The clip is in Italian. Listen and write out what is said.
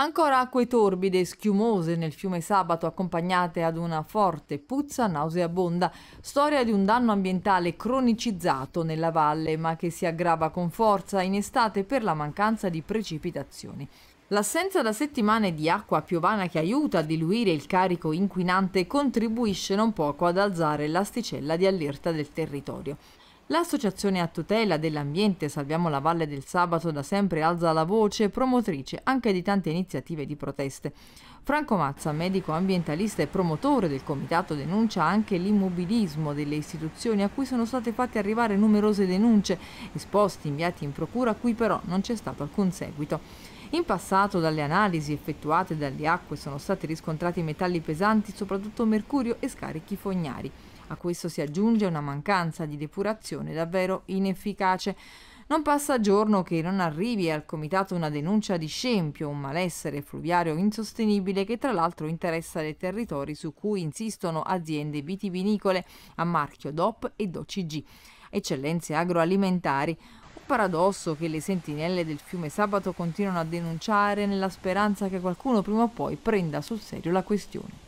Ancora acque torbide e schiumose nel fiume Sabato accompagnate ad una forte puzza nauseabonda, storia di un danno ambientale cronicizzato nella valle ma che si aggrava con forza in estate per la mancanza di precipitazioni. L'assenza da settimane di acqua piovana che aiuta a diluire il carico inquinante contribuisce non poco ad alzare l'asticella di allerta del territorio. L'associazione a tutela dell'ambiente Salviamo la Valle del Sabato da sempre alza la voce, promotrice anche di tante iniziative di proteste. Franco Mazza, medico ambientalista e promotore del comitato, denuncia anche l'immobilismo delle istituzioni a cui sono state fatte arrivare numerose denunce, esposti inviati in procura a cui però non c'è stato alcun seguito. In passato dalle analisi effettuate dalle acque sono stati riscontrati metalli pesanti, soprattutto mercurio e scarichi fognari. A questo si aggiunge una mancanza di depurazione davvero inefficace. Non passa giorno che non arrivi al comitato una denuncia di scempio, un malessere fluviario insostenibile che tra l'altro interessa dei territori su cui insistono aziende vitivinicole a marchio DOP e DOCG, eccellenze agroalimentari, paradosso che le sentinelle del fiume Sabato continuano a denunciare nella speranza che qualcuno prima o poi prenda sul serio la questione.